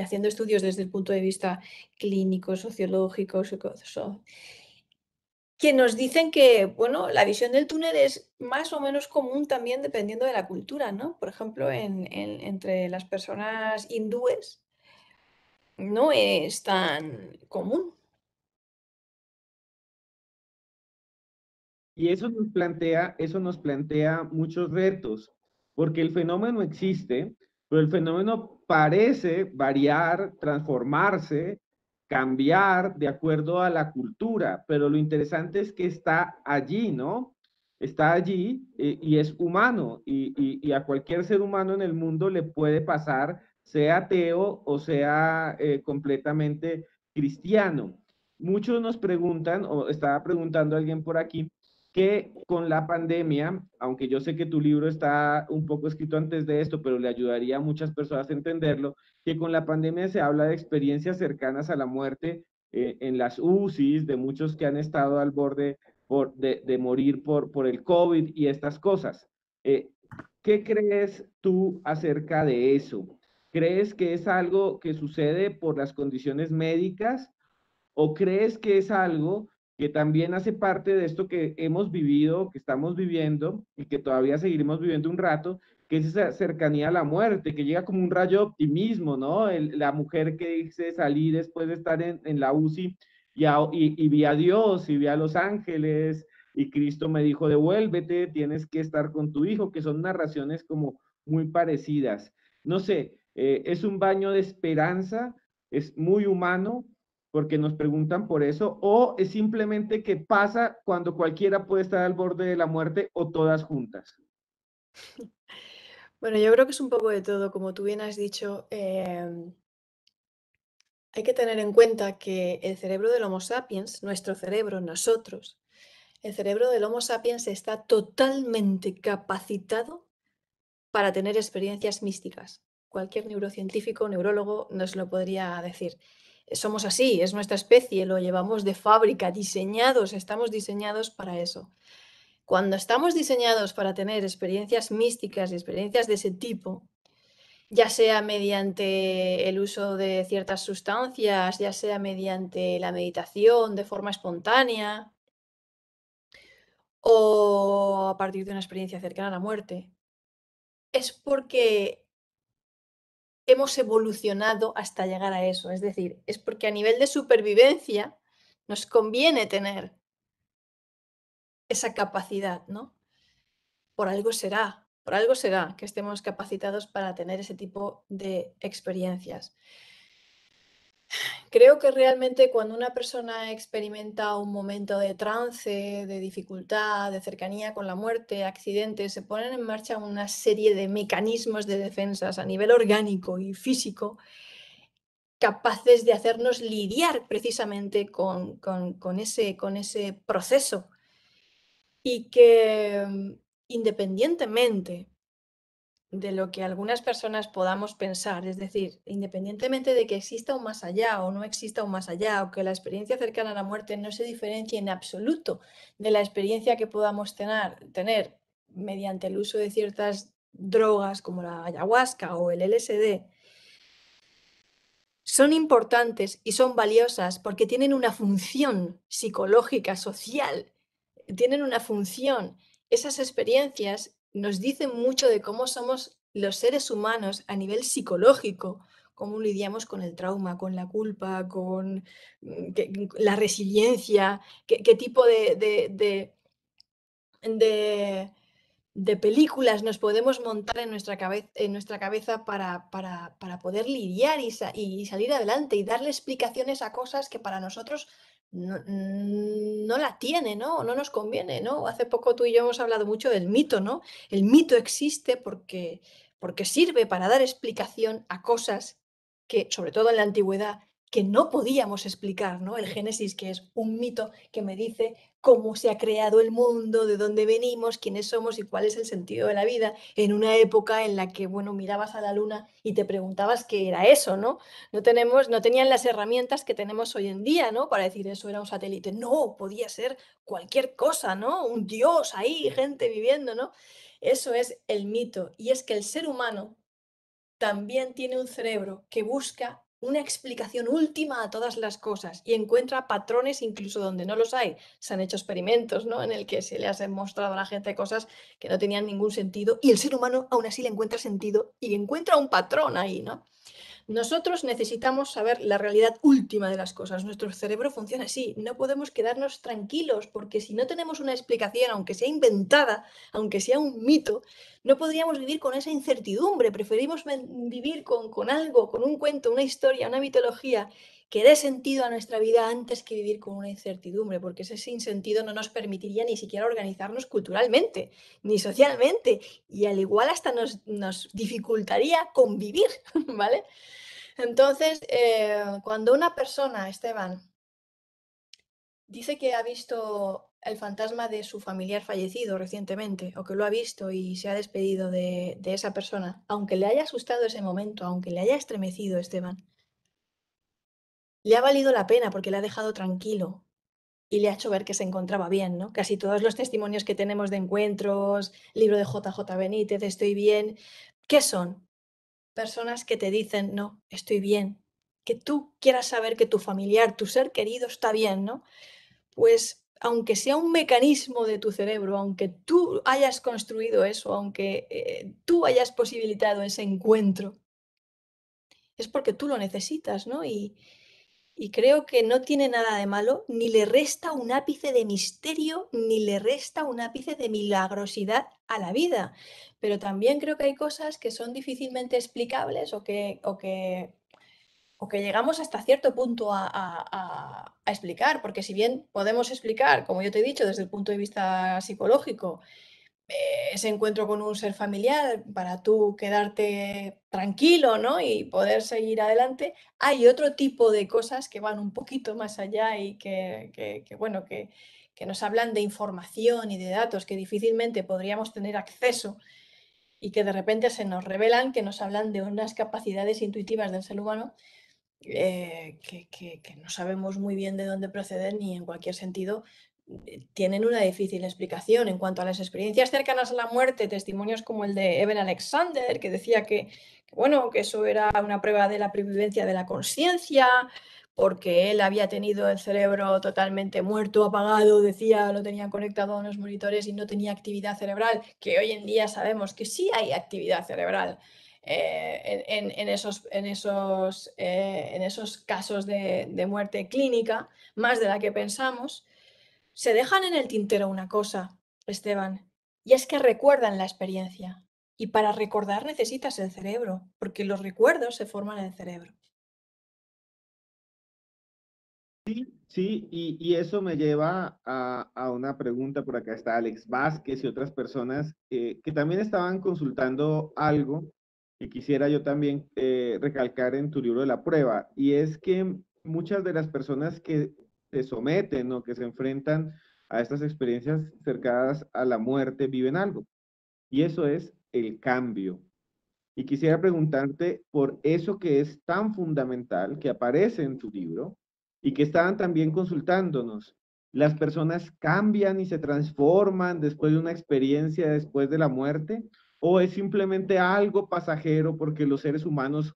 haciendo estudios desde el punto de vista clínico, sociológico, que nos dicen que bueno, la visión del túnel es más o menos común también dependiendo de la cultura, ¿no? Por ejemplo, entre las personas hindúes no es tan común. Y eso plantea, eso nos plantea muchos retos, porque el fenómeno existe, pero el fenómeno parece variar, transformarse, cambiar de acuerdo a la cultura, pero lo interesante es que está allí, ¿no? Está allí eh, y es humano y, a cualquier ser humano en el mundo le puede pasar, sea ateo o sea eh, completamente cristiano. Muchos nos preguntan, o estaba preguntando alguien por aquí, que con la pandemia, aunque yo sé que tu libro está un poco escrito antes de esto, pero le ayudaría a muchas personas a entenderlo, que con la pandemia se habla de experiencias cercanas a la muerte eh, en las UCIs, de muchos que han estado al borde de, morir por, el COVID y estas cosas. Eh, ¿Qué crees tú acerca de eso? ¿Crees que es algo que sucede por las condiciones médicas o crees que es algo que también hace parte de esto que hemos vivido, que estamos viviendo y que todavía seguiremos viviendo un rato, que es esa cercanía a la muerte, que llega como un rayo de optimismo, ¿no? la mujer que dice salir después de estar en, la UCI y, vi a Dios y vi a los ángeles y Cristo me dijo, devuélvete, tienes que estar con tu hijo, que son narraciones como muy parecidas. No sé, eh, es un baño de esperanza, es muy humano, porque nos preguntan por eso, o es simplemente que pasa cuando cualquiera puede estar al borde de la muerte o todas juntas. (laughs) Bueno, yo creo que es un poco de todo, como tú bien has dicho. Em, hay que tener en cuenta que el cerebro del Homo sapiens, nuestro cerebro, nosotros, el cerebro del Homo sapiens está totalmente capacitado para tener experiencias místicas. Cualquier neurocientífico, neurólogo, nos lo podría decir somos así, es nuestra especie, lo llevamos de fábrica, diseñados, estamos diseñados para eso. Cuando estamos diseñados para tener experiencias místicas y experiencias de ese tipo, ya sea mediante el uso de ciertas sustancias, ya sea mediante la meditación de forma espontánea o a partir de una experiencia cercana a la muerte, es porque hemos evolucionado hasta llegar a eso. Es decir, es porque a nivel de supervivencia nos conviene tener esa capacidad, ¿no? Por algo será, por algo será que estemos capacitados para tener ese tipo de experiencias. Creo que realmente cuando una persona experimenta un momento de trance, de dificultad, de cercanía con la muerte, accidentes, se ponen en marcha una serie de mecanismos de defensas a nivel orgánico y físico capaces de hacernos lidiar precisamente con, ese, con ese proceso y que mm, independientemente de lo que algunas personas podamos pensar. Es decir, independientemente de que exista un más allá o no exista un más allá, o que la experiencia cercana a la muerte no se diferencie en absoluto de la experiencia que podamos tener, tener mediante el uso de ciertas drogas como la ayahuasca o el LSD, son importantes y son valiosas porque tienen una función psicológica, social, tienen una función. Esas experiencias nos dicen mucho de cómo somos los seres humanos a nivel psicológico, cómo lidiamos con el trauma, con la culpa, con mm, mm, la resiliencia, qué, tipo de, de, películas nos podemos montar en nuestra, cabeza, para, para, poder lidiar y, y salir adelante y darle explicaciones a cosas que para nosotros Mm, no, la tiene, ¿no? No nos conviene, ¿no? Hace poco tú y yo hemos hablado mucho del mito, ¿no? El mito existe porque, porque sirve para dar explicación a cosas que, sobre todo en la antigüedad, que no podíamos explicar, ¿no? El Génesis, que es un mito que me dice cómo se ha creado el mundo, de dónde venimos, quiénes somos y cuál es el sentido de la vida, en una época en la que, bueno, mirabas a la luna y te preguntabas qué era eso, ¿no? No, no tenían las herramientas que tenemos hoy en día, ¿no? Para decir eso era un satélite. No, podía ser cualquier cosa, ¿no? Un dios ahí, gente viviendo, ¿no? Eso es el mito. Y es que el ser humano también tiene un cerebro que busca una explicación última a todas las cosas y encuentra patrones incluso donde no los hay. Se han hecho experimentos ¿no? en el que se le ha mostrado a la gente cosas que no tenían ningún sentido y el ser humano aún así le encuentra sentido y encuentra un patrón ahí, ¿no? Nosotros necesitamos saber la realidad última de las cosas. Nuestro cerebro funciona así. No podemos quedarnos tranquilos porque si no tenemos una explicación, aunque sea inventada, aunque sea un mito, no podríamos vivir con esa incertidumbre. Preferimos vivir con, con algo, con un cuento, una historia, una mitología que dé sentido a nuestra vida antes que vivir con una incertidumbre, porque ese sinsentido no nos permitiría ni siquiera organizarnos culturalmente, ni socialmente, y al igual hasta nos, dificultaría convivir, (laughs) ¿vale? Entonces, eh, cuando una persona, Esteban, dice que ha visto el fantasma de su familiar fallecido recientemente, o que lo ha visto y se ha despedido de, de esa persona, aunque le haya asustado ese momento, aunque le haya estremecido, Esteban, le ha valido la pena porque le ha dejado tranquilo y le ha hecho ver que se encontraba bien, ¿no? Casi todos los testimonios que tenemos de encuentros, libro de JJ Benítez, estoy bien, ¿qué son? Personas que te dicen, no, estoy bien, que tú quieras saber que tu familiar, tu ser querido está bien, ¿no? Pues aunque sea un mecanismo de tu cerebro, aunque tú hayas construido eso, aunque eh, tú hayas posibilitado ese encuentro, es porque tú lo necesitas, ¿no? Y, y creo que no tiene nada de malo, ni le resta un ápice de misterio, ni le resta un ápice de milagrosidad a la vida. Pero también creo que hay cosas que son difícilmente explicables o que, o que, o que llegamos hasta cierto punto a, a explicar, porque si bien podemos explicar, como yo te he dicho, desde el punto de vista psicológico, eh, ese encuentro con un ser familiar para tú quedarte tranquilo ¿no? y poder seguir adelante. Hay otro tipo de cosas que van un poquito más allá y que, bueno, que, nos hablan de información y de datos que difícilmente podríamos tener acceso y que de repente se nos revelan, que nos hablan de unas capacidades intuitivas del ser humano eh, que, no sabemos muy bien de dónde proceden ni en cualquier sentido tienen una difícil explicación en cuanto a las experiencias cercanas a la muerte, testimonios como el de Evan Alexander, que decía que, bueno, que eso era una prueba de la previvencia de la conciencia, porque él había tenido el cerebro totalmente muerto, apagado, decía, lo tenían conectado a unos monitores y no tenía actividad cerebral, que hoy en día sabemos que sí hay actividad cerebral eh, eh, en, esos, casos de muerte clínica, más de la que pensamos. Se dejan en el tintero una cosa, Esteban, y es que recuerdan la experiencia. Y para recordar necesitas el cerebro, porque los recuerdos se forman en el cerebro. Sí, sí, y, eso me lleva a, una pregunta, por acá está Alex Vázquez y otras personas eh, que también estaban consultando algo que quisiera yo también eh, recalcar en tu libro de la prueba, y es que muchas de las personas que se someten o que se enfrentan a estas experiencias cercanas a la muerte viven algo. Y eso es el cambio. Y quisiera preguntarte por eso que es tan fundamental, que aparece en tu libro y que estaban también consultándonos. ¿Las personas cambian y se transforman después de una experiencia, después de la muerte? ¿O es simplemente algo pasajero porque los seres humanos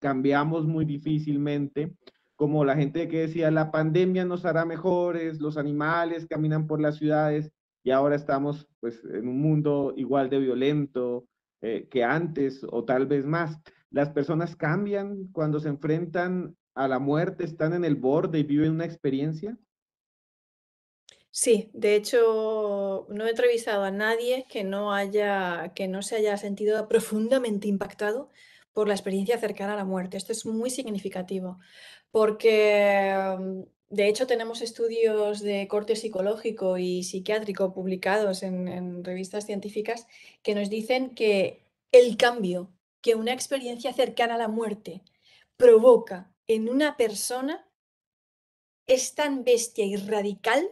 cambiamos muy difícilmente? como la gente que decía, la pandemia nos hará mejores, los animales caminan por las ciudades y ahora estamos pues en un mundo igual de violento eh, que antes o tal vez más. Las personas cambian cuando se enfrentan a la muerte, están en el borde y viven una experiencia. Sí, de hecho no he entrevistado a nadie que no haya que no se haya sentido profundamente impactado por la experiencia cercana a la muerte. Esto es muy significativo porque mm, de hecho tenemos estudios de corte psicológico y psiquiátrico publicados en, revistas científicas que nos dicen que el cambio que una experiencia cercana a la muerte provoca en una persona es tan bestia y radical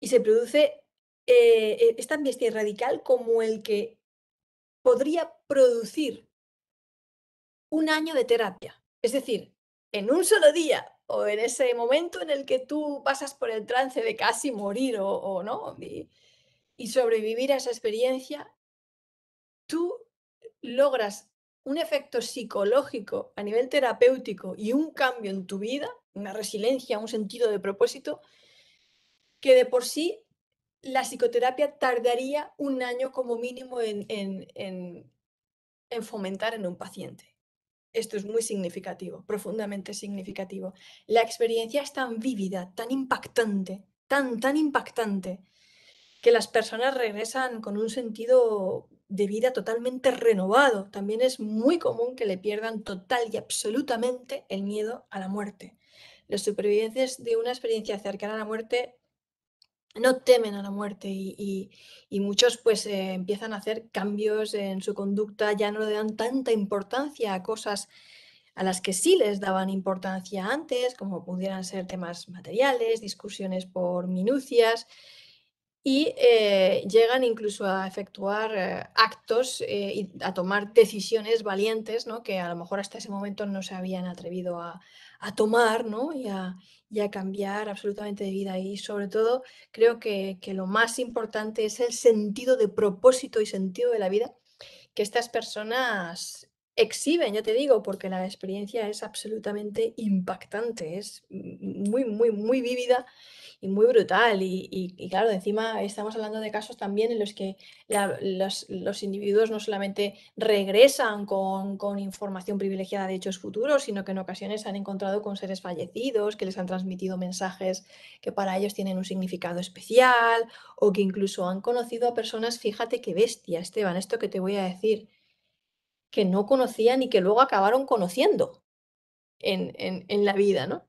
y se produce, eh, eh, es tan bestia y radical como el que podría producir un año de terapia. Es decir, en un solo día o en ese momento en el que tú pasas por el trance de casi morir o, no, y sobrevivir a esa experiencia, tú logras un efecto psicológico a nivel terapéutico y un cambio en tu vida, una resiliencia, un sentido de propósito, que de por sí la psicoterapia tardaría un año como mínimo en, fomentar en un paciente. Esto es muy significativo, profundamente significativo. La experiencia es tan vívida, tan impactante, tan, tan impactante, que las personas regresan con un sentido de vida totalmente renovado. También es muy común que le pierdan total y absolutamente el miedo a la muerte. Los supervivientes de una experiencia cercana a la muerte no temen a la muerte y, muchos pues eh, empiezan a hacer cambios en su conducta, ya no le dan tanta importancia a cosas a las que sí les daban importancia antes, como pudieran ser temas materiales, discusiones por minucias, y eh, llegan incluso a efectuar eh, actos y a tomar decisiones valientes ¿no? que a lo mejor hasta ese momento no se habían atrevido a, a tomar ¿no? y, a, y a cambiar absolutamente de vida. Y sobre todo, creo que, lo más importante es el sentido de propósito y sentido de la vida que estas personas exhiben, yo te digo, porque la experiencia es absolutamente impactante, es muy, muy, muy vívida y muy brutal. Y, y, claro, encima estamos hablando de casos también en los que los, individuos no solamente regresan con, información privilegiada de hechos futuros, sino que en ocasiones han encontrado con seres fallecidos, que les han transmitido mensajes que para ellos tienen un significado especial, o que incluso han conocido a personas, fíjate qué bestia, Esteban, esto que te voy a decir, que no conocían y que luego acabaron conociendo. En, en la vida, ¿no?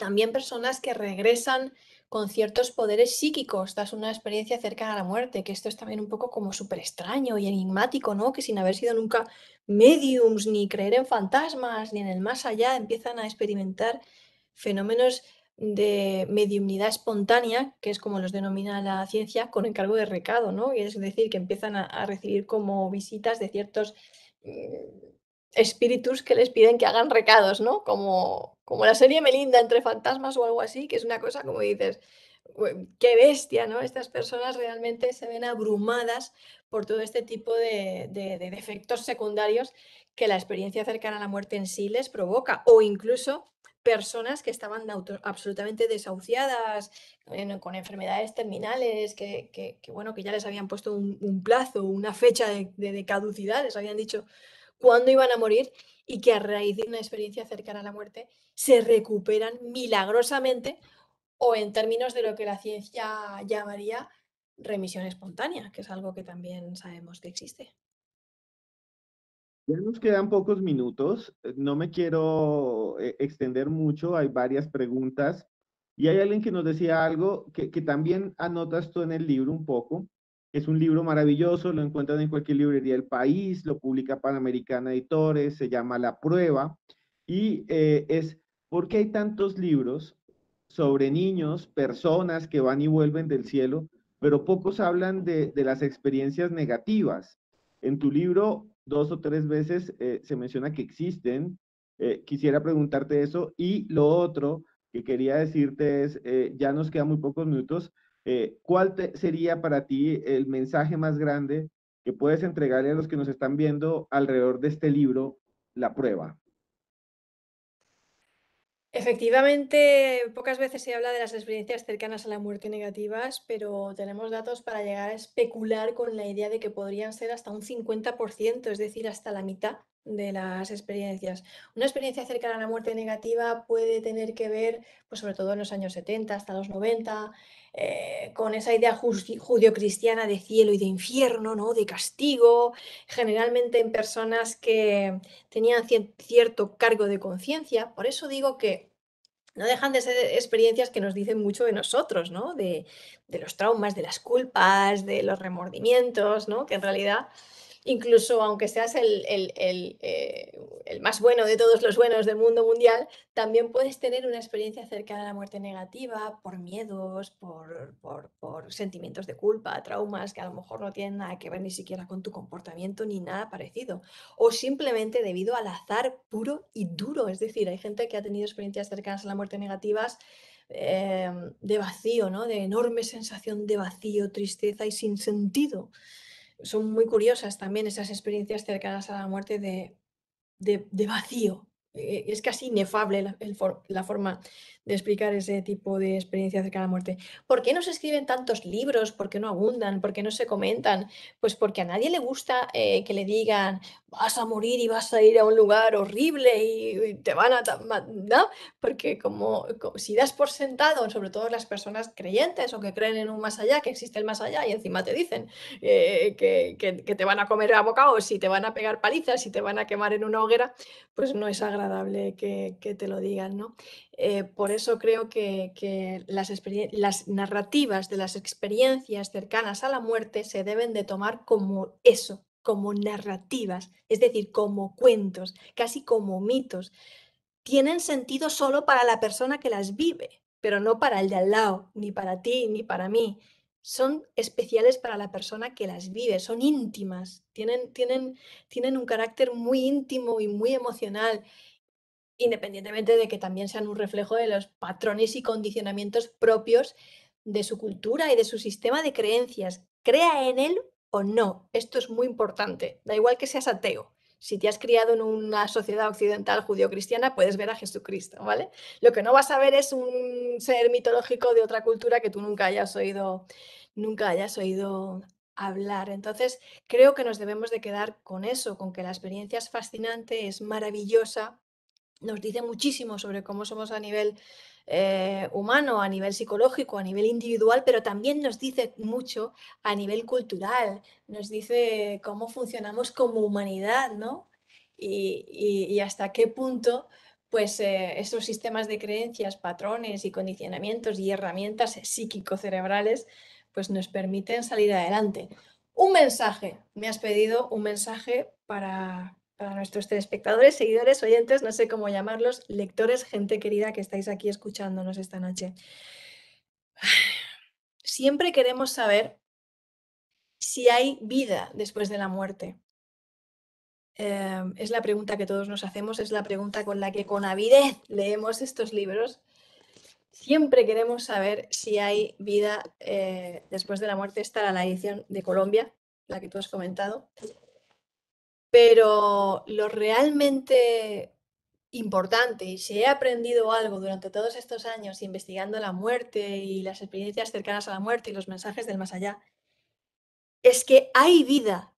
También personas que regresan con ciertos poderes psíquicos, das una experiencia cerca a la muerte, que esto es también un poco como súper extraño y enigmático, ¿no? Que sin haber sido nunca mediums, ni creer en fantasmas, ni en el más allá, empiezan a experimentar fenómenos de mediumnidad espontánea, que es como los denomina la ciencia, con encargo de recado, ¿no? Es decir, que empiezan a, recibir como visitas de ciertos mm, espíritus que les piden que hagan recados, ¿no? Como, como la serie Melinda entre fantasmas o algo así, que es una cosa como dices, qué bestia, ¿no? Estas personas realmente se ven abrumadas por todo este tipo de, de, defectos secundarios que la experiencia cercana a la muerte en sí les provoca, o incluso personas que estaban absolutamente desahuciadas, con enfermedades terminales, que, que, bueno, que ya les habían puesto un, plazo, una fecha de, de caducidad, les habían dicho cuándo iban a morir y que a raíz de una experiencia cercana a la muerte se recuperan milagrosamente o en términos de lo que la ciencia llamaría remisión espontánea, que es algo que también sabemos que existe. Ya nos quedan pocos minutos, no me quiero eh, extender mucho, hay varias preguntas y hay alguien que nos decía algo que, que también anotas tú en el libro un poco, es un libro maravilloso, lo encuentran en cualquier librería del país, lo publica Panamericana Editores, se llama La Prueba, y eh, es ¿por qué hay tantos libros sobre niños, personas que van y vuelven del cielo, pero pocos hablan de, las experiencias negativas? En tu libro, dos o tres veces eh, se menciona que existen. Eh, quisiera preguntarte eso. Y lo otro que quería decirte es, ya nos quedan muy pocos minutos, eh, ¿cuál sería para ti el mensaje más grande que puedes entregarle a los que nos están viendo alrededor de este libro, La prueba? Efectivamente, pocas veces se habla de las experiencias cercanas a la muerte negativas, pero tenemos datos para llegar a especular con la idea de que podrían ser hasta un 50%, es decir, hasta la mitad de las experiencias. Una experiencia cercana a la muerte negativa puede tener que ver, pues sobre todo en los años 70 hasta los 90, eh, con esa idea judio-cristiana de cielo y de infierno, ¿no? de castigo, generalmente en personas que tenían cierto cargo de conciencia. Por eso digo que no dejan de ser experiencias que nos dicen mucho de nosotros, ¿no? de, de los traumas, de las culpas, de los remordimientos, ¿no? que en realidad incluso aunque seas el, eh, el, más bueno de todos los buenos del mundo mundial, también puedes tener una experiencia cercana a la muerte negativa por miedos, por, sentimientos de culpa, traumas que a lo mejor no tienen nada que ver ni siquiera con tu comportamiento ni nada parecido, o simplemente debido al azar puro y duro. Es decir, hay gente que ha tenido experiencias cercanas a la muerte negativas. Eh, de vacío, ¿no? De enorme sensación de vacío, tristeza y sin sentido son muy curiosas también esas experiencias cercanas a la muerte de, de, vacío, eh, es casi inefable la, forma de explicar ese tipo de experiencia acerca de la muerte. ¿Por qué no se escriben tantos libros? ¿Por qué no abundan? ¿Por qué no se comentan? Pues porque a nadie le gusta eh, que le digan vas a morir y vas a ir a un lugar horrible y, te van a... ¿no? Porque como, si das por sentado, sobre todo las personas creyentes o que creen en un más allá, que existe el más allá y encima te dicen eh, que, te van a comer a o si te van a pegar palizas, si te van a quemar en una hoguera, pues no es agradable agradable que, te lo digan. ¿no? Eh, por eso creo que, las, las, narrativas de las experiencias cercanas a la muerte se deben de tomar como eso, como narrativas, es decir, como cuentos, casi como mitos. Tienen sentido solo para la persona que las vive, pero no para el de al lado, ni para ti, ni para mí. Son especiales para la persona que las vive, son íntimas, tienen, tienen, tienen un carácter muy íntimo y muy emocional independientemente de que también sean un reflejo de los patrones y condicionamientos propios de su cultura y de su sistema de creencias. Crea en él o no. Esto es muy importante. Da igual que seas ateo. Si te has criado en una sociedad occidental judío cristiana puedes ver a Jesucristo, ¿vale? Lo que no vas a ver es un ser mitológico de otra cultura que tú nunca hayas oído, nunca hayas oído hablar. Entonces, creo que nos debemos de quedar con eso, con que la experiencia es fascinante, es maravillosa, nos dice muchísimo sobre cómo somos a nivel eh, humano, a nivel psicológico, a nivel individual, pero también nos dice mucho a nivel cultural, nos dice cómo funcionamos como humanidad, ¿no? Y, hasta qué punto, pues, eh, sistemas de creencias, patrones y condicionamientos y herramientas psíquico-cerebrales, pues, nos permiten salir adelante. Un mensaje, me has pedido un mensaje para, para nuestros telespectadores, seguidores, oyentes, no sé cómo llamarlos, lectores, gente querida que estáis aquí escuchándonos esta noche. (sighs) Siempre queremos saber si hay vida después de la muerte. Em, es la pregunta que todos nos hacemos, es la pregunta con la que con avidez leemos estos libros. Siempre queremos saber si hay vida eh, después de la muerte. Esta era la edición de Colombia, la que tú has comentado. Pero lo realmente importante, y si he aprendido algo durante todos estos años investigando la muerte y las experiencias cercanas a la muerte y los mensajes del más allá, es que hay vida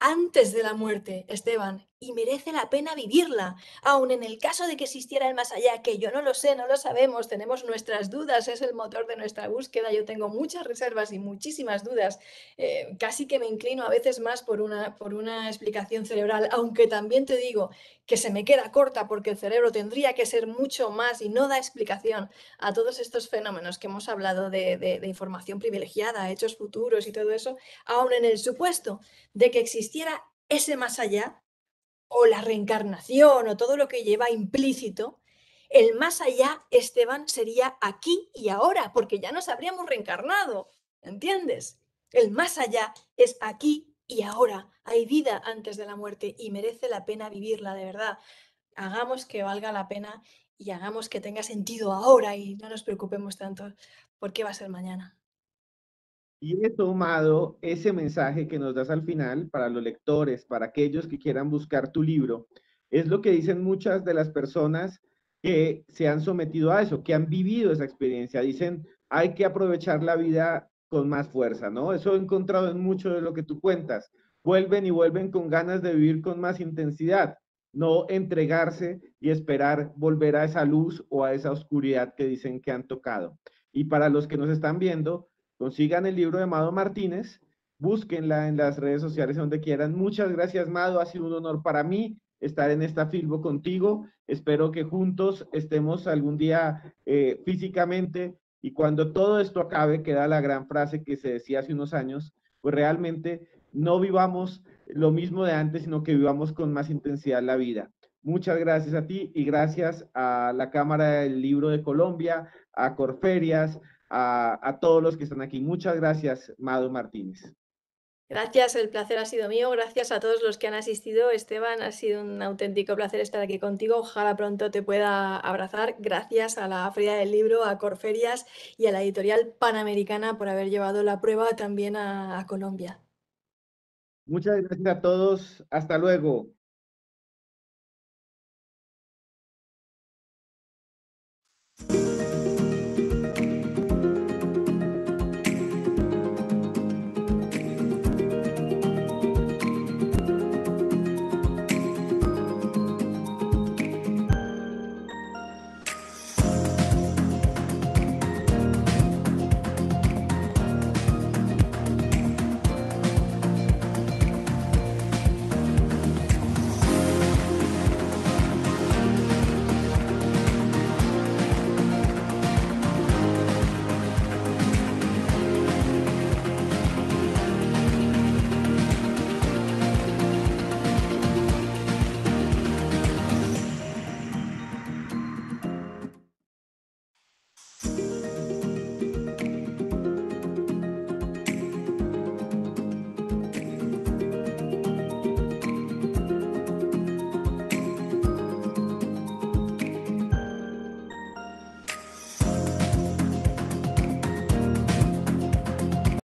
antes de la muerte, Esteban, y merece la pena vivirla, aun en el caso de que existiera el más allá, que yo no lo sé, no lo sabemos, tenemos nuestras dudas, es el motor de nuestra búsqueda, yo tengo muchas reservas y muchísimas dudas, eh, casi que me inclino a veces más por una, por una explicación cerebral, aunque también te digo que se me queda corta porque el cerebro tendría que ser mucho más y no da explicación a todos estos fenómenos que hemos hablado de, de información privilegiada, hechos futuros y todo eso, aun en el supuesto de que existiera ese más allá, o la reencarnación o todo lo que lleva implícito, el más allá, Esteban, sería aquí y ahora, porque ya nos habríamos reencarnado, ¿entiendes? El más allá es aquí y ahora. Hay vida antes de la muerte y merece la pena vivirla, de verdad. Hagamos que valga la pena y hagamos que tenga sentido ahora y no nos preocupemos tanto por qué va a ser mañana. Y he tomado ese mensaje que nos das al final para los lectores, para aquellos que quieran buscar tu libro. Es lo que dicen muchas de las personas que se han sometido a eso, que han vivido esa experiencia. Dicen, hay que aprovechar la vida con más fuerza, ¿no? Eso he encontrado en mucho de lo que tú cuentas. Vuelven y vuelven con ganas de vivir con más intensidad, no entregarse y esperar volver a esa luz o a esa oscuridad que dicen que han tocado. Y para los que nos están viendo, Consigan el libro de Mado Martínez, búsquenla en las redes sociales donde quieran. Muchas gracias, Mado. Ha sido un honor para mí estar en esta Filbo contigo. Espero que juntos estemos algún día eh, físicamente y cuando todo esto acabe, queda la gran frase que se decía hace unos años, pues realmente no vivamos lo mismo de antes, sino que vivamos con más intensidad la vida. Muchas gracias a ti y gracias a la Cámara del Libro de Colombia, a Corferias, a, todos los que están aquí. Muchas gracias, Mado Martínez. Gracias, el placer ha sido mío. Gracias a todos los que han asistido. Esteban, ha sido un auténtico placer estar aquí contigo. Ojalá pronto te pueda abrazar. Gracias a la Feria del Libro, a Corferias y a la editorial Panamericana por haber llevado la prueba también a Colombia. Muchas gracias a todos. Hasta luego.